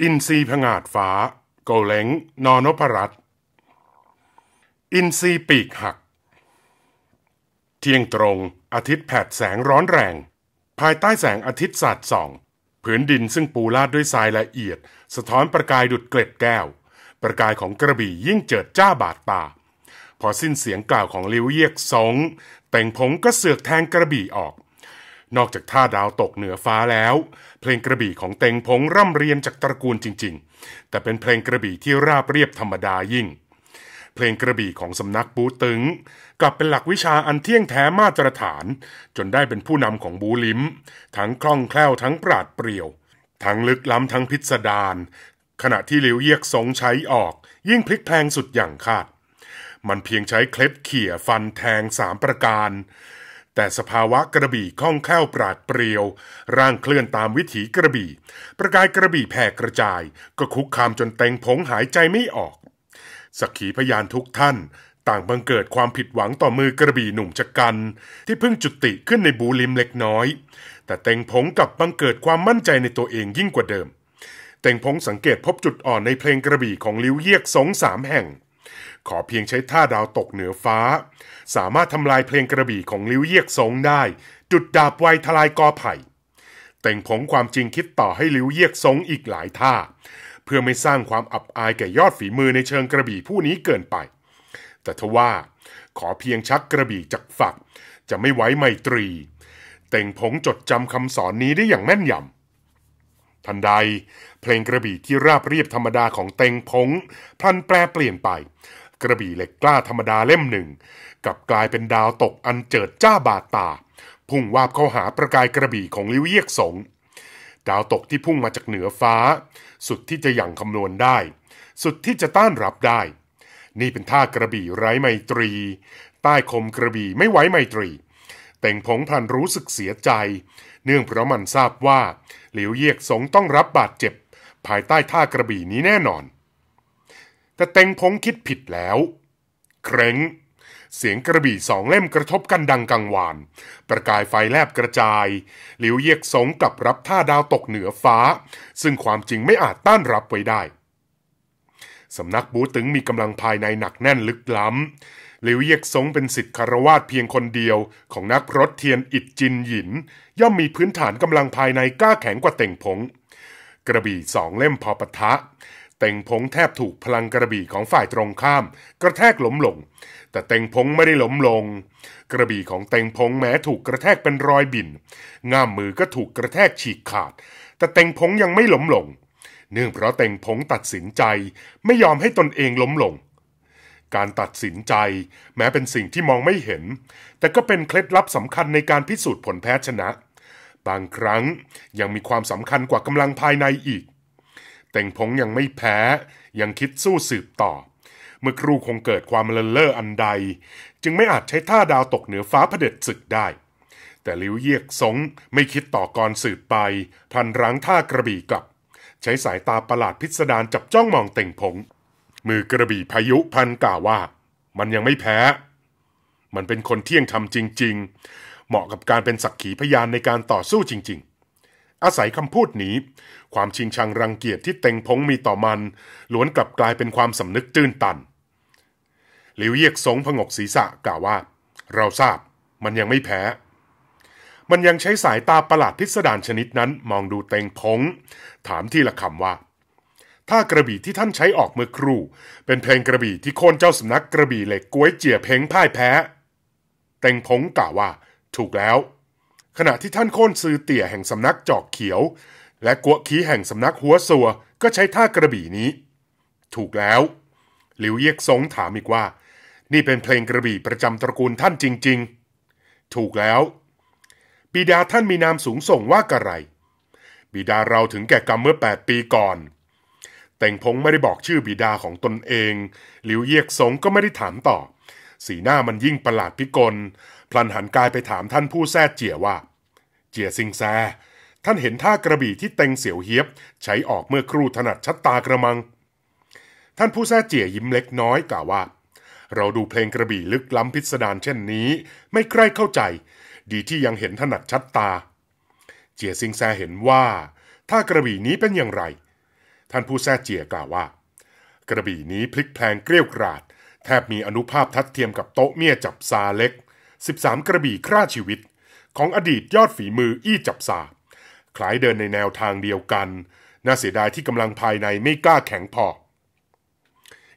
อินทรีผงาดฟ้าโกเล้งนอนพรัตอินทรีปีกหัก เที่ยงตรง อาทิตย์แผดแสงร้อนแรง ภายใต้แสงอาทิตย์สาดส่องผืนดินซึ่งปูลาดด้วยทรายละเอียด สะท้อนประกายดุดเกล็ดแก้ว ประกายของกระบี่ยิ่งเจิดจ้าบาดตา พอสิ้นเสียงกล่าวของลิวเยียกสงแต่งผงก็เสือกแทงกระบี่ออกนอกจากท่าดาวตกเหนือฟ้าแล้ว เพลงกระบี่ของเต็งพงร่ำเรียนจากตระกูลจริงๆ แต่เป็นเพลงกระบี่ที่ราบเรียบธรรมดายิ่ง เพลงกระบี่ของ สำนักบูตึงกลับเป็นหลักวิชาอันเที่ยงแท้มาตรฐาน จนได้เป็นผู้นำของบูลิมทั้งคล่องแคล่วทั้งปราดเปรียว ทั้งลึกล้ำทั้งพิสดารขณะที่หลิวเยียกสงใช้ออก ยิ่งพลิกแพงสุดอย่างคาด มันเพียงใช้เคล็ดเขี่ยฟันแทงสามประการแต่สภาวะกระบี่คล่องแคล่วปราดเปรียวร่างเคลื่อนตามวิถีกระบี่ ประกายกระบี่แผ่กระจาย ก็คุกคามจนเต็งผงหายใจไม่ออก สักขีพยานทุกท่านต่างบังเกิดความผิดหวังต่อมือกระบี่หนุ่มชะกัน ที่เพิ่งจุติขึ้นในบูลิมเล็กน้อย แต่เต็งผงกับบังเกิดความมั่นใจในตัวเองยิ่งกว่าเดิมเต็งผงสังเกตพบจุดอ่อนในเพลงกระบี่ของลิ้วเยียกสงสามแห่งขอเพียงใช้ท่าดาวตกเหนือฟ้า สามารถทำลายเพลงกระบี่ของลิ้วเยียกสงได้ จุดดาบไวทลายกอไผ่แต่งผงความจริงคิดต่อให้ลิ้วเยียกสงอีกหลายท่า เพื่อไม่สร้างความอับอายแก่ยอดฝีมือในเชิงกระบี่ผู้นี้เกินไปแต่ทว่า ขอเพียงชักกระบี่จากฝัก จะไม่ไว้ไมตรีแต่งผงจดจำคำสอนนี้ได้อย่างแม่นยำทันใด เพลงกระบี่ที่ราบเรียบธรรมดาของเต็งพงพลันแปลเปลี่ยนไปกระบี่เหล็กกล้าธรรมดาเล่มหนึ่งกับกลายเป็นดาวตกอันเจิดจ้าบาดตา พุ่งวาบเข้าหาประกายกระบี่ของลิวเยียกสงดาวตกที่พุ่งมาจากเหนือฟ้า สุดที่จะยั่งคำนวณได้ สุดที่จะต้านรับได้ นี่เป็นท่ากระบี่ไร้ไมตรีใต้คมกระบี่ไม่ไว้ไมตรีแต่งผงพันรู้สึกเสียใจ เนื่องเพราะมันทราบว่าหลิวเยียกสงต้องรับบาดเจ็บ ภายใต้ท่ากระบี่นี้แน่นอนแต่เต็งพงคิดผิดแล้ว เคร้ง เสียงกระบี่สองเล่มกระทบกันดังกังวาน ประกายไฟแลบกระจาย หลิวเยียกสงกับรับท่าดาวตกเหนือฟ้า ซึ่งความจริงไม่อาจต้านรับไว้ได้ สำนักบูตึงมีกำลังภายในหนักแน่นลึกล้ำหลิวเยียกสงเป็นสิทธิคารวาสเพียงคนเดียวของนักพรถเทียนอิดจินหยิน ย่อมมีพื้นฐานกำลังภายในกล้าแข็งกว่าเต่งผง กระบี่สองเล่มพอปะทะเต่งพงแทบถูกพลังกระบี่ของฝ่ายตรงข้าม กระแทกล้มลง แต่เต่งพงไม่ได้ล้มลง กระบี่ของเต่งพงแม้ถูกกระแทกเป็นรอยบิ่นง่ามมือก็ถูกกระแทกฉีกขาด แต่เต่งพงยังไม่ล้มลง เนื่องเพราะเต่งพงตัดสินใจไม่ยอมให้ตนเองล้มลง การตัดสินใจแม้เป็นสิ่งที่มองไม่เห็น แต่ก็เป็นเคล็ดลับสำคัญในการพิสูจน์ผลแพ้ชนะ บางครั้งยังมีความสำคัญกว่ากำลังภายในอีกแต่งพงยังไม่แพ้ ยังคิดสู้สืบต่อ เมื่อครูคงเกิดความเลินเล่ออันใด จึงไม่อาจใช้ท่าดาวตกเหนือฟ้าเผด็จศึกได้ แต่ลิวเยียกสงไม่คิดต่อกรสืบไป พันร้งท่ากระบี่กลับ ใช้สายตาประหลาดพิสดารจับจ้องมองเต่งพงมือกระบี่พายุพันกล่าวว่า มันยังไม่แพ้ มันเป็นคนเที่ยงธรรมจริงๆ เหมาะกับการเป็นสักขีพยานในการต่อสู้จริง ๆอาศัยคำพูดนี้ ความชิงชังรังเกียจที่เต็งพงมีต่อมันล้วนกลับกลายเป็นความสำนึกตื้นตันหลิวเยียกสงผงกศีรษะกล่าวว่า เราทราบ มันยังไม่แพ้ มันยังใช้สายตาประหลาดพิสดารชนิดนั้นมองดูเต็งพงถามที่ละคำว่า ถ้ากระบี่ที่ท่านใช้ออกเมื่อครู่ เป็นเพลงกระบี่ที่โค่นเจ้าสำนักกระบี่เหล็กกล้วยเจี๋ยเพลงพ่ายแพ้เต็งพงกล่าวว่า ถูกแล้วขณะที่ท่านโค่นซือเตี่ยแห่งสำนักจอกเขียว และกัวขีแห่งสำนักหัวสัวก็ใช้ท่ากระบี่นี้ ถูกแล้วหลิวเยกสงถามอีกว่า นี่เป็นเพลงกระบี่ประจำตระกูลท่านจริงๆ ถูกแล้วบิดาท่านมีนามสูงส่งว่ากระไร บิดาเราถึงแก่กรรมเมื่อ 8 ปีก่อนแต่งพงไม่ได้บอกชื่อบิดาของตนเอง หลิวเยยกสงก็ไม่ได้ถามต่อ สีหน้ามันยิ่งประหลาดพิกลพลันหันกายไปถามท่านผู้แซ่เจี๋ยว่า เจี๋ยซิงแซท่านเห็นท่ากระบี่ที่เต็งเสียวเฮียบใช้ออกเมื่อครูถนัดชัดตากระมัง ท่านผู้แซ่เจี๋ยยิ้มเล็กน้อยกล่าวว่า เราดูเพลงกระบี่ลึกล้ำพิสดารเช่นนี้ ไม่ใคร่เข้าใจ ดีที่ยังเห็นถนัดชัดตา เจี๋ยซิงแซเห็นว่าท่ากระบี่นี้เป็นอย่างไร ท่านผู้แซ่เจี๋ยกล่าวว่า กระบี่นี้พลิกแพลงเกลี้ยกราด แทบมีอนุภาพทัดเทียมกับโต๊ะเมียจับซาเล็ก13 กระบี่ฆ่าชีวิตของอดีตยอดฝีมืออี้จับสาคล้ายเดินในแนวทางเดียวกัน น่าเสียดายที่กำลังภายในไม่กล้าแข็งพอ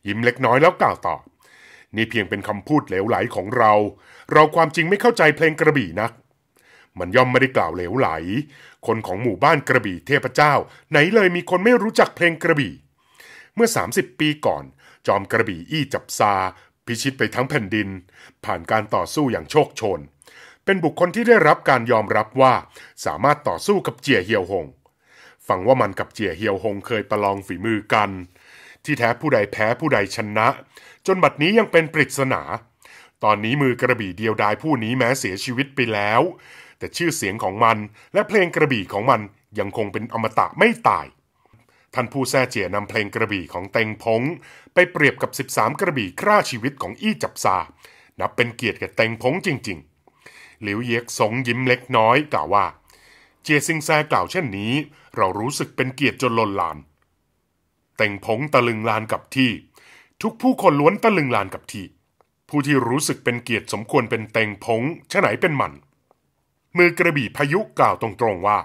ยิ้มเล็กน้อยแล้วกล่าวต่อ นี่เพียงเป็นคำพูดเหลวไหลของเรา เราความจริงไม่เข้าใจเพลงกระบี่นัก มันย่อมไม่ได้กล่าวเหลวไหล คนของหมู่บ้านกระบี่เทพเจ้า ไหนเลยมีคนไม่รู้จักเพลงกระบี่ เมื่อ 30 ปีก่อน จอมกระบี่อี้จับซาพิชิตไปทั้งแผ่นดินผ่านการต่อสู้อย่างโชคชน เป็นบุคคลที่ได้รับการยอมรับว่า สามารถต่อสู้กับเจียเฮียวหงฟังว่ามันกับเจียเฮียวหงเคยประลองฝีมือกัน ที่แท้ผู้ใดแพ้ผู้ใดชนะ จนบัดนี้ยังเป็นปริศนา ตอนนี้มือกระบี่เดียวดายผู้นี้แม้เสียชีวิตไปแล้ว แต่ชื่อเสียงของมันและเพลงกระบี่ของมันยังคงเป็นอมตะไม่ตายท่านผู้แซ่เจียนำเพลงกระบี่ของเต็งพงไปเปรียบกับ 13 กระบี่ฆ่าชีวิตของอี้จับซา นับเป็นเกียรติแก่เต็งพงจริงๆหลิวเยกสงยิ้มเล็กน้อยกล่าวว่า เจียซิงแซกล่าวเช่นนี้ เรารู้สึกเป็นเกียรติจนลนลาน เต็งพงตะลึงลานกับที่ ทุกผู้คนล้วนตะลึงลานกับที่ ผู้ที่รู้สึกเป็นเกียรติสมควรเป็นเต็งพงชะไหนเป็นหมันมือกระบี่พายุกล่าวตรงๆว่า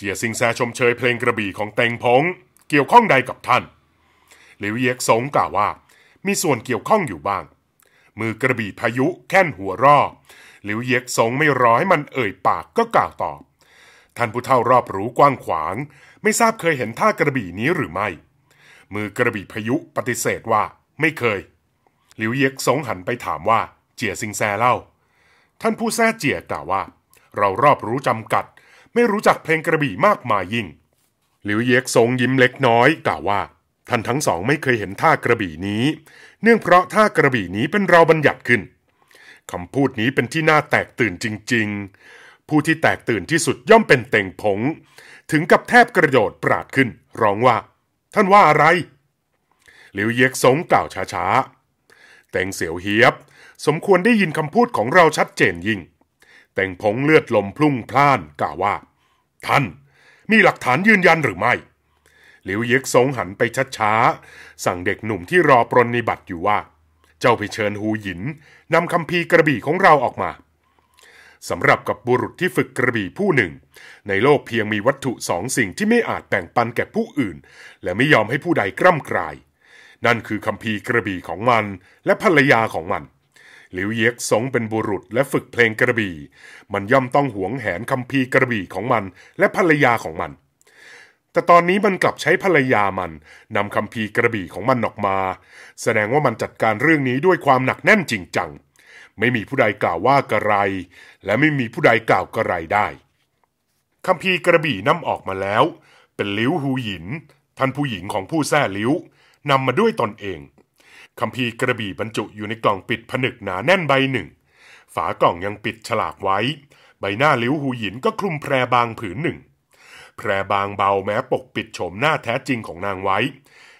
เจียซิงแซชมเชยเพลงกระบี่ของเตงพงเกี่ยวข้องใดกับท่านหลิวเยียกสงกล่าวว่า มีส่วนเกี่ยวข้องอยู่บ้าง มือกระบี่พายุแค่นหัวรอหลิวเยียกสงไม่รอให้มันเอ่ยปากก็กล่าวตอบ ท่านผู้เท่ารอบรู้กว้างขวาง ไม่ทราบเคยเห็นท่ากระบี่นี้หรือไม่ มือกระบี่พายุปฏิเสธว่าไม่เคย หลิวเยียกสงหันไปถามว่า เจียซิงแซเล่า ท่านผู้แซ่เจียกล่าวว่า เรารอบรู้จำกัดไม่รู้จักเพลงกระบี่มากมายยิ่งหลิวเย็กทรงยิ้มเล็กน้อยกล่าวว่าท่านทั้งสองไม่เคยเห็นท่ากระบี่นี้ เนื่องเพราะท่ากระบี่นี้เป็นเราบัญญัติขึ้น คำพูดนี้เป็นที่น่าแตกตื่นจริง ๆ ผู้ที่แตกตื่นที่สุดย่อมเป็นเต่งผง ถึงกับแทบกระโดดปราดขึ้น ร้องว่า ท่านว่าอะไรหลิวเย็กสงกล่าวช้าๆเต่งเสียวเฮียบสมควรได้ยินคำพูดของเราชัดเจนยิ่งแต่งผงเลือดลมพลุ่งพล่านกล่าวว่า ท่านมีหลักฐานยืนยันหรือไม่หลิวเย็กสงหันไปช้าๆสั่งเด็กหนุ่มที่รอปรนนิบัติอยู่ว่า เจ้าไปเชิญหูหยินนำคำพีกระบี่ของเราออกมาสำหรับกับบุรุษที่ฝึกกระบี่ผู้หนึ่ง ในโลกเพียงมีวัตถุสองสิ่งที่ไม่อาจแบ่งปันแก่ผู้อื่น และไม่ยอมให้ผู้ใดกล้ำกลาย นั่นคือคำพีกระบี่ของมันและภรรยาของมันหลิวเย็กสงเป็นบุรุษ และฝึกเพลงกระบี่มันย่อมต้องหวงแหนคำพีกระบี่ของมัน และภรรยาของมัน แต่ตอนนี้มันกลับใช้ภรรยามันนำคำพีกระบี่ของมันออกมา แสดงว่ามันจัดการเรื่องนี้ด้วยความหนักแน่นจริงจังไม่มีผู้ใดกล่าวว่ากระไร และไม่มีผู้ใดกล่าวกระไรได้คำพีกระบี่นำออกมาแล้ว เป็นลิ้วหูหยินท่านผู้หญิงของผู้แท้ลิ้วนำมาด้วยตนเองคัมภีร์กระบี่บรรจุอยู่ในกล่องปิดผนึกหนาแน่นใบหนึ่ง ฝากล่องยังปิดฉลากไว้ ใบหน้าลิ้วหูหยินก็คลุมแพรบางผืนหนึ่ง แพรบางเบาแม้ปกปิดโฉมหน้าแท้จริงของนางไว้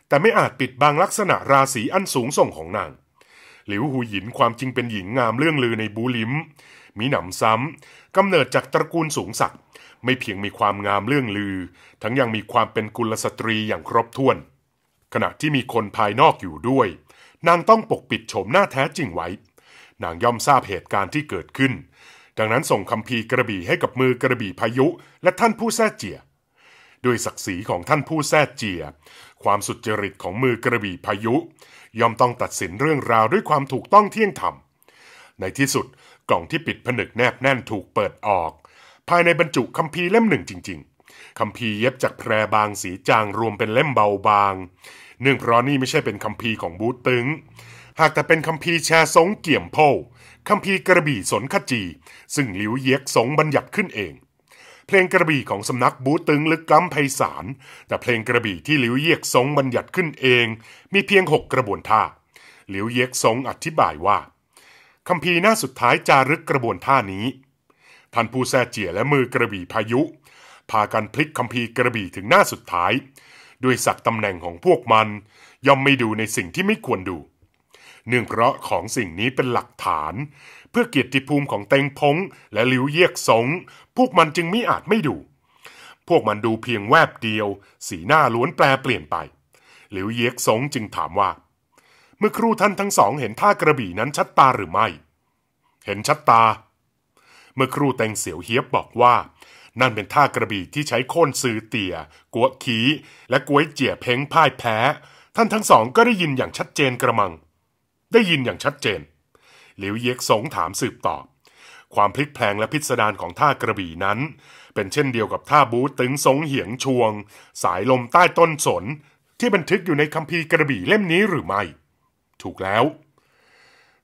แต่ไม่อาจปิดบางลักษณะราศีอันสูงส่งของนางหลิวหูหยินความจริงเป็นหญิงงามเรื่องลือในบูลิมมีหนำซ้ำกำเนิดจากตระกูลสูงสักไม่เพียงมีความงามเรื่องลือ ทั้งยังมีความเป็นกุลสตรีอย่างครบถ้วน ขณะที่มีคนภายนอกอยู่ด้วยนางต้องปกปิดโฉมหน้าแท้จริงไว้ นางย่อมทราบเหตุการณ์ที่เกิดขึ้น ดังนั้นส่งคำพีกระบี่ให้กับมือกระบี่พายุ และท่านผู้แท้เจียด้วยศักดิ์ศรีของท่านผู้แท้เจีย ความสุจริตของมือกระบี่พายุ ย่อมต้องตัดสินเรื่องราวด้วยความถูกต้องเที่ยงธรรม ในที่สุดกล่องที่ปิดผนึกแนบแน่นถูกเปิดออก ภายในบรรจุคัมภีร์เล่มหนึ่งจริง ๆ คัมภีร์เย็บจากแพรบางสีจางรวมเป็นเล่มเบาบางเนื่องเพราะนี่ไม่ใช่เป็นคัมภีร์ของบูตึง หากแต่เป็นคัมภีร์แชสงเกี่ยมโพคัมภีร์กระบี่สนขจี ซึ่งหลิวเย็กสงบัญญัติขึ้นเอง เพลงกระบี่ของสำนักบูตึงลึกล้ำไพศาลแต่เพลงกระบี่ที่หลิวเย็กสงบัญญัติขึ้นเอง มีเพียงหกกระบวนท่า หลิวเย็กสงอธิบายว่า คัมภีร์หน้าสุดท้ายจารึกกระบวนท่านี้ท่านผู้แซ่เจี๋ยและมือกระบี่พายุพากันพลิกคัมภีร์กระบี่ถึงหน้าสุดท้ายด้วยศักตำแหน่งของพวกมัน ย่อมไม่ดูในสิ่งที่ไม่ควรดู เนื่องเพราะของสิ่งนี้เป็นหลักฐาน เพื่อเกียรติภูมิของเต็งพงและลิวเยียกสง พวกมันจึงไม่อาจไม่ดู พวกมันดูเพียงแวบเดียว สีหน้าล้วนแปลเปลี่ยนไปหลิวเยียกสงจึงถามว่า เมื่อครู่ท่านทั้งสองเห็นท่ากระบี่นั้นชัดตาหรือไม่ เห็นชัดตา เมื่อครู่แตงเสียวเฮียบบอกว่านั่นเป็นท่ากระบี่ที่ใช้ค้นซือเตี่ยกัวขี และกวยเจี๋ยเพ้งพ่ายแพ้ ท่านทั้งสองก็ได้ยินอย่างชัดเจนกระมัง ได้ยินอย่างชัดเจน หลิวเย็กสงถามสืบต่อ ความพลิกแพลง และพิสดารของท่ากระบี่นั้น เป็นเช่นเดียวกับท่าบูตึงสงเหียงชวง สายลมใต้ต้นสน ที่บันทึกอยู่ในคัมภีร์กระบี่เล่มนี้หรือไม่ ถูกแล้ว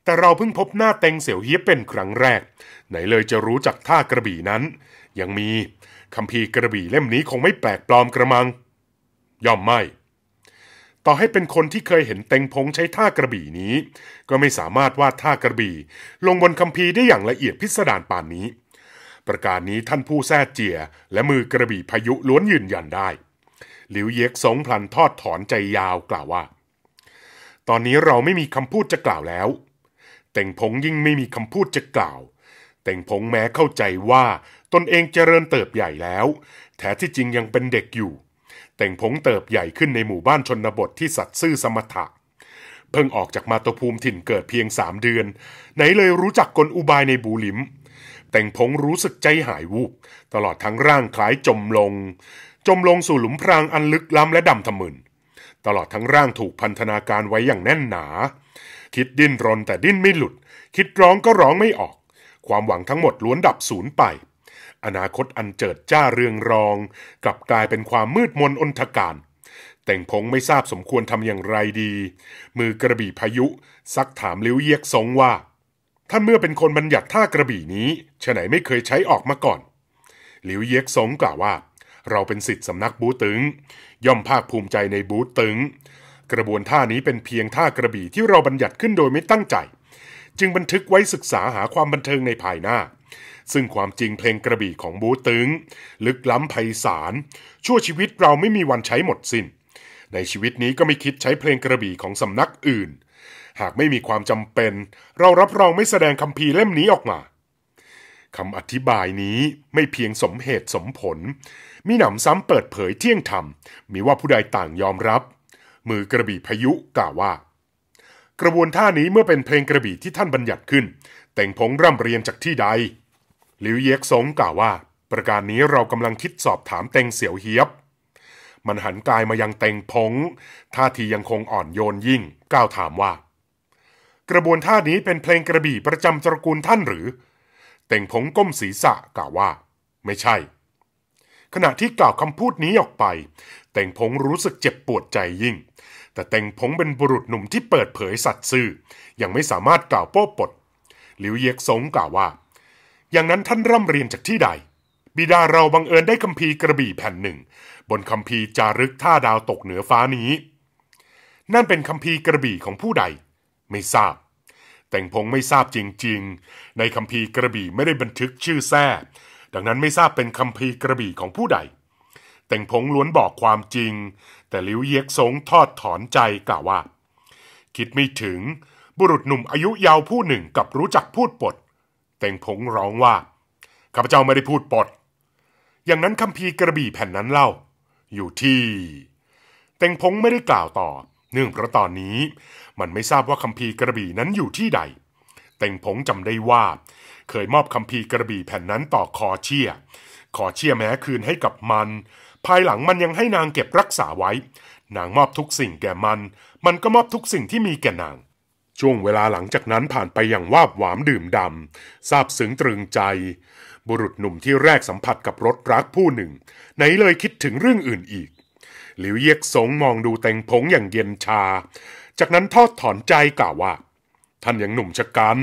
แต่เราเพิ่งพบหน้าเต็งเสี่ยวเฮียเป็นครั้งแรก ไหนเลยจะรู้จักท่ากระบี่นั้นยังมีคำพีกระบี่เล่มนี้คงไม่แปลกปลอมกระมัง ย่อมไม่ ต่อให้เป็นคนที่เคยเห็นเต็งพงใช้ท่ากระบี่นี้ ก็ไม่สามารถวาดท่ากระบี่ ลงบนคำพีได้อย่างละเอียดพิสดารป่านนี้ ประการนี้ท่านผู้แท้เจียและมือกระบี่พายุล้วนยืนยันได้หลิวเย็กสงพลันทอดถอนใจยาวกล่าวว่า ตอนนี้เราไม่มีคำพูดจะกล่าวแล้วเต็งพงยิ่งไม่มีคำพูดจะกล่าว เต็งพงแม้เข้าใจว่าตนเองเจริญเติบใหญ่แล้วแท้ที่จริงยังเป็นเด็กอยู่ แต่งผงเติบใหญ่ขึ้นในหมู่บ้านชนบทที่สัตซ์ซื่อสมถะ เพิ่งออกจากมาตภูมิถิ่นเกิดเพียงสามเดือน ไหนเลยรู้จักกลอุบายในบูหลิม แต่งผงรู้สึกใจหายวูบ ตลอดทั้งร่างคล้ายจมลง จมลงสู่หลุมพรางอันลึกล้ำและดำทะมึน ตลอดทั้งร่างถูกพันธนาการไว้อย่างแน่นหนา คิดดิ้นรนแต่ดิ้นไม่หลุด คิดร้องก็ร้องไม่ออก ความหวังทั้งหมดล้วนดับสูญไปอนาคตอันเจิดจ้าเรืองรอง กลับกลายเป็นความมืดมนอนทการ แต่งพงไม่ทราบสมควรทำอย่างไรดี มือกระบี่พายุซักถามลิ้วเยียกสงว่าท่านเมื่อเป็นคนบัญญัติท่ากระบี่นี้ฉไหนไม่เคยใช้ออกมาก่อนลิ้วเยียกสงกล่าวว่า เราเป็นสิทธิสำนักบูตึง ย่อมภาคภูมิใจในบูตึงกระบวนท่านี้เป็นเพียงท่ากระบี่ที่เราบัญญัติขึ้นโดยไม่ตั้งใจ จึงบันทึกไว้ศึกษาหาความบันเทิงในภายหน้าซึ่งความจริงเพลงกระบี่ของบูตึงลึกล้ำไพศาล ชั่วชีวิตเราไม่มีวันใช้หมดสิน้น ในชีวิตนี้ก็ไม่คิดใช้เพลงกระบี่ของสำนักอื่น หากไม่มีความจำเป็น เรารับรองไม่แสดงคำพีเล่มนี้ออกมาคำอธิบายนี้ไม่เพียงสมเหตุสมผล มีหนำซ้ำเปิดเผยเที่ยงธรรมมีว่าผู้ใดต่างยอมรับ มือกระบี่พายุกล่าวว่า กระบวนท่านี้เมื่อเป็นเพลงกระบี่ที่ท่านบัญญัติขึ้น แต่งผงร่ำเรียนจากที่ใดหลิวเย็กสงกล่าวว่า ประการนี้เรากำลังคิดสอบถามเต็งเสี่ยวเฮียบ มันหันกายมายังเต็งพงท่าทียังคงอ่อนโยนยิ่ง ก้าวถามว่า กระบวนท่านี้เป็นเพลงกระบี่ประจำตระกูลท่านหรือ เต็งพงก้มศีรษะกล่าวว่า ไม่ใช่ ขณะที่กล่าวคำพูดนี้ออกไป เต่งพงรู้สึกเจ็บปวดใจยิ่ง แต่เต่งพงเป็นบุรุษหนุ่มที่เปิดเผยสัตย์ซื่อ ยังไม่สามารถกล่าวโป้ปด หลิวเยกสงกล่าวว่าอย่างนั้นท่านร่ำเรียนจากที่ใด บิดาเราบังเอิญได้คัมภีร์กระบี่แผ่นหนึ่ง บนคัมภีร์จารึกท่าดาวตกเหนือฟ้านี้ นั่นเป็นคัมภีร์กระบี่ของผู้ใด ไม่ทราบ แต่งพงไม่ทราบจริงๆในคัมภีร์กระบี่ไม่ได้บันทึกชื่อแท้ดังนั้นไม่ทราบเป็นคัมภีร์กระบี่ของผู้ใด แต่งพงล้วนบอกความจริง แต่ลิ้วเยยกสงทอดถอนใจกล่าวว่า คิดไม่ถึง บุรุษหนุ่มอายุยาวผู้หนึ่งกับรู้จักพูดปดแต่งผงร้องว่าข้าพเจ้าไม่ได้พูดปด อย่างนั้นคัมภีร์กระบี่แผ่นนั้นเล่า อยู่ที่ แต่งผงไม่ได้กล่าวต่อเนื่องเพราะตอนนี้ มันไม่ทราบว่าคัมภีร์กระบี่นั้นอยู่ที่ใด แต่งผงจำได้ว่า เคยมอบคัมภีร์กระบี่แผ่นนั้นต่อคอเชียคอเชียแม้คืนให้กับมัน ภายหลังมันยังให้นางเก็บรักษาไว้ นางมอบทุกสิ่งแก่มัน มันก็มอบทุกสิ่งที่มีแก่นางช่วงเวลาหลังจากนั้นผ่านไปอย่างวาบหวามดื่มดำซาบซึ้งตรึงใจ บุรุษหนุ่มที่แรกสัมผัสกับรถรักผู้หนึ่งไหนเลยคิดถึงเรื่องอื่นอีก หลิวเยียกสงมองดูแตงพงอย่างเย็นชา จากนั้นทอดถอนใจกล่าวว่า ท่านยังหนุ่มชะกัน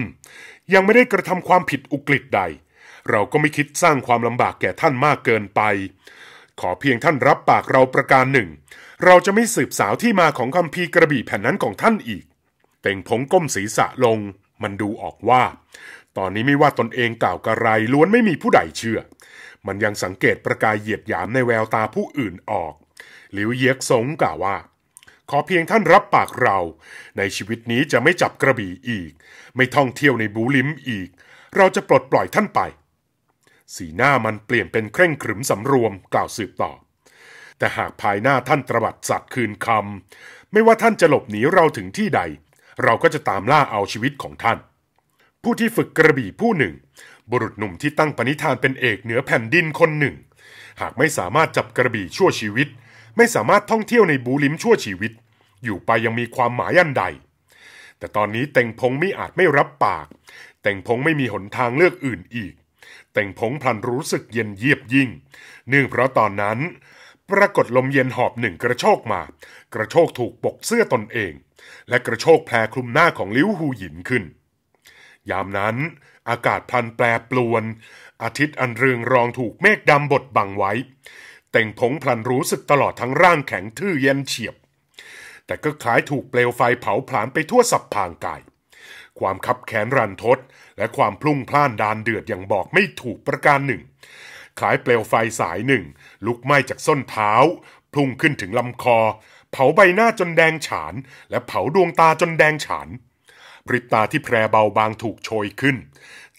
ยังไม่ได้กระทำความผิดอุกฤษใด เราก็ไม่คิดสร้างความลำบากแก่ท่านมากเกินไป ขอเพียงท่านรับปากเราประการหนึ่ง เราจะไม่สืบสาวที่มาของคำพีกระบี่แผ่นนั้นของท่านอีกเต่งผงก้มศีรษะลง มันดูออกว่า ตอนนี้ไม่ว่าตนเองกล่าวกระไรล้วนไม่มีผู้ใดเชื่อ มันยังสังเกตประกายเหยียดหยามในแววตาผู้อื่นออกหลิวเยียกสงกล่าวว่า ขอเพียงท่านรับปากเรา ในชีวิตนี้จะไม่จับกระบี่อีก ไม่ท่องเที่ยวในบูลิมอีก เราจะปลดปล่อยท่านไป สีหน้ามันเปลี่ยนเป็นเคร่งขรึมสำรวม กล่าวสืบต่อ แต่หากภายหน้าท่านตรบัดสัตว์คืนคำไม่ว่าท่านจะหลบหนีเราถึงที่ใดเราก็จะตามล่าเอาชีวิตของท่าน ผู้ที่ฝึกกระบี่ผู้หนึ่ง บุรุษหนุ่มที่ตั้งปณิธานเป็นเอกเหนือแผ่นดินคนหนึ่ง หากไม่สามารถจับกระบี่ชั่วชีวิต ไม่สามารถท่องเที่ยวในบูลิมชั่วชีวิต อยู่ไปยังมีความหมายอันใด แต่ตอนนี้เต่งพงไม่อาจไม่รับปาก แต่งพงไม่มีหนทางเลือกอื่นอีก แต่งพงพลันรู้สึกเย็นเยียบยิ่ง เนื่องเพราะตอนนั้น ปรากฏลมเย็นหอบหนึ่งกระโชกมา กระโชกถูกปกเสื้อตนเองและกระโชกแพรคลุมหน้าของลิ้วหูหยินขึ้น ยามนั้น อากาศพลันแปรปลวน อาทิตย์อันเรืองรองถูกเมฆดำบดบังไว้แต่งผงพลันรู้สึกตลอดทั้งร่างแข็งทื่อเย็นเฉียบ แต่ก็คล้ายถูกเปลวไฟเผาผลาญไปทั่วสับพางกาย ความขับแขนรันทด และความพลุ่งพล่านดานเดือดอย่างบอกไม่ถูกประการหนึ่งคล้ายเปลวไฟสายหนึ่งลุกไหม้จากส้นเท้าพุ่งขึ้นถึงลำคอเผาใบหน้าจนแดงฉานและเผาดวงตาจนแดงฉานพริบตาที่แพรเบาบางถูกโชยขึ้น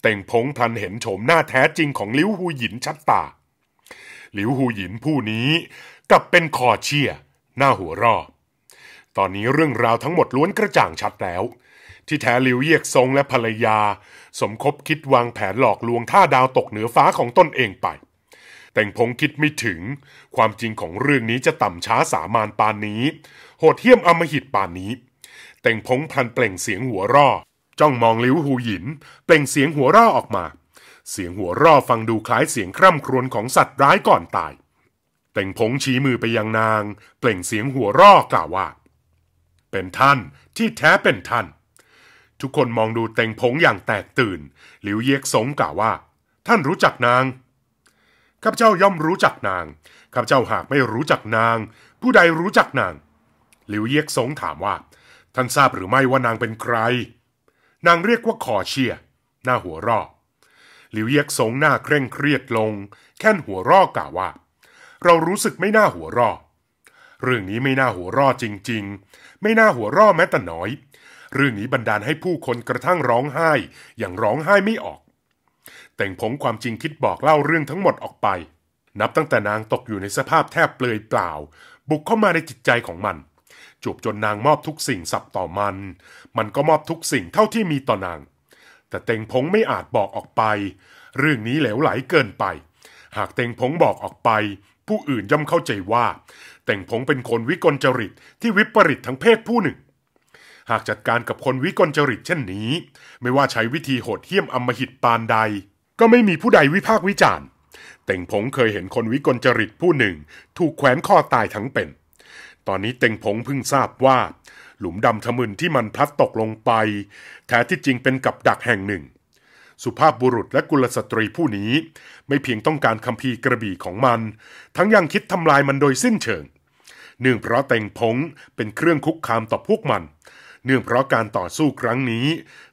เต่งพงพันเห็นโฉมหน้าแท้จริงของลิ้วหูหยินชัดตาลิ้วหูหยินผู้นี้กลับเป็นคอเชี่ยหน้าหัวรอตอนนี้เรื่องราวทั้งหมดล้วนกระจ่างชัดแล้ว ที่แท้ลิวเยียกทรงและภรรยา สมคบคิดวางแผนหลอกลวงท่าดาวตกเหนือฟ้าของตนเองไปแต่งพงคิดไม่ถึง ความจริงของเรื่องนี้จะต่ำช้าสามานปานนี้ โหดเหี้ยมอมหิตปานนี้แต่งพงพลันเปล่งเสียงหัวร่อจ้องมองลิ้วหูหยินเปล่งเสียงหัวร่อออกมา เสียงหัวร่อฟังดูคล้ายเสียงคร่ำครวญของสัตว์ร้ายก่อนตายแต่งพงชี้มือไปยังนาง เปล่งเสียงหัวร่อกล่าวว่า เป็นท่านที่แท้เป็นท่าน ทุกคนมองดูแต่งพงอย่างแตกตื่นหลิวเยกสงกล่าวว่า ท่านรู้จักนางข้าพเจ้าย่อมรู้จักนาง ข้าพเจ้าหากไม่รู้จักนาง ผู้ใดรู้จักนาง หลิวเยียกสงถามว่า ท่านทราบหรือไม่ว่านางเป็นใคร นางเรียกว่าขอเชีย หน้าหัวรอหลิวเยียกสงหน้าเคร่งเครียดลง แค่นหัวรอกล่าวว่า เรารู้สึกไม่น่าหัวรอเรื่องนี้ไม่น่าหัวรอจริงๆ ไม่น่าหัวรอแม้แต่น้อย เรื่องนี้บันดาลให้ผู้คนกระทั่งร้องไห้อย่างร้องไห้ไม่ออกแต่งผงความจริงคิดบอกเล่าเรื่องทั้งหมดออกไป นับตั้งแต่นางตกอยู่ในสภาพแทบเปลือยเปล่า บุกเข้ามาในจิตใจของมัน จูบจนนางมอบทุกสิ่งสับต่อมัน มันก็มอบทุกสิ่งเท่าที่มีต่อนาง แต่เต็งผงไม่อาจบอกออกไป เรื่องนี้เหลวไหลเกินไป หากเต็งผงบอกออกไป ผู้อื่นย่อมเข้าใจว่าเต่งผงเป็นคนวิกลจริตที่วิปริตทั้งเพศผู้หนึ่ง หากจัดการกับคนวิกลจริตเช่นนี้ ไม่ว่าใช้วิธีโหดเหี้ยมอำมหิตปานใดก็ไม่มีผู้ใดวิพากษ์วิจารณ์เต่งผงเคยเห็นคนวิกลจริตผู้หนึ่งถูกแขวนคอตายทั้งเป็น ตอนนี้เต่งผงเพิ่งทราบว่า หลุมดำทะมึนที่มันพลัดตกลงไป แท้ที่จริงเป็นกับดักแห่งหนึ่ง สุภาพบุรุษและกุลสตรีผู้นี้ ไม่เพียงต้องการคำพีกระบี่ของมัน ทั้งยังคิดทำลายมันโดยสิ้นเชิงเนื่องเพราะเต่งผงเป็นเครื่องคุกคามต่อพวกมัน เนื่องเพราะการต่อสู้ครั้งนี้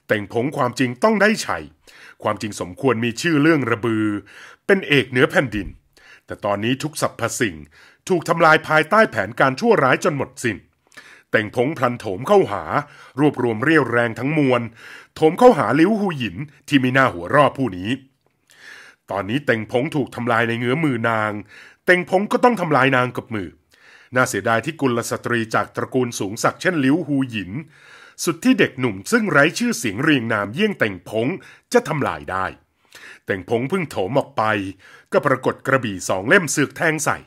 เต่งผงความจริงต้องได้ชัยความจริงสมควรมีชื่อเรื่องระบือเป็นเอกเหนือแผ่นดิน แต่ตอนนี้ทุกสรรพสิ่งถูกทำลายภายใต้แผนการชั่วร้ายจนหมดสิน้นแต่งผงพลันโถมเข้าหา รวบรวมเรียวแรงทั้งมวลโถมเข้าหาลิ้วหูหยินที่มีหน้าหัวรอบผู้นี้ ตอนนี้แต่งผงถูกทำลายในเงื้อมือนางแต่งผงก็ต้องทำลายนางกับมือน่าเสียดายที่กุลสตรีจากตระกูลสูงศักดิ์เช่นลิ้วหูหยินสุดที่เด็กหนุ่มซึ่งไร้ชื่อเสียงเรียงนามเยี่ยงแต่งพงจะทำลายได้ แต่งพงเพิ่งโถมออกไปก็ปรากฏกระบี่สองเล่มเสือกแทงใส่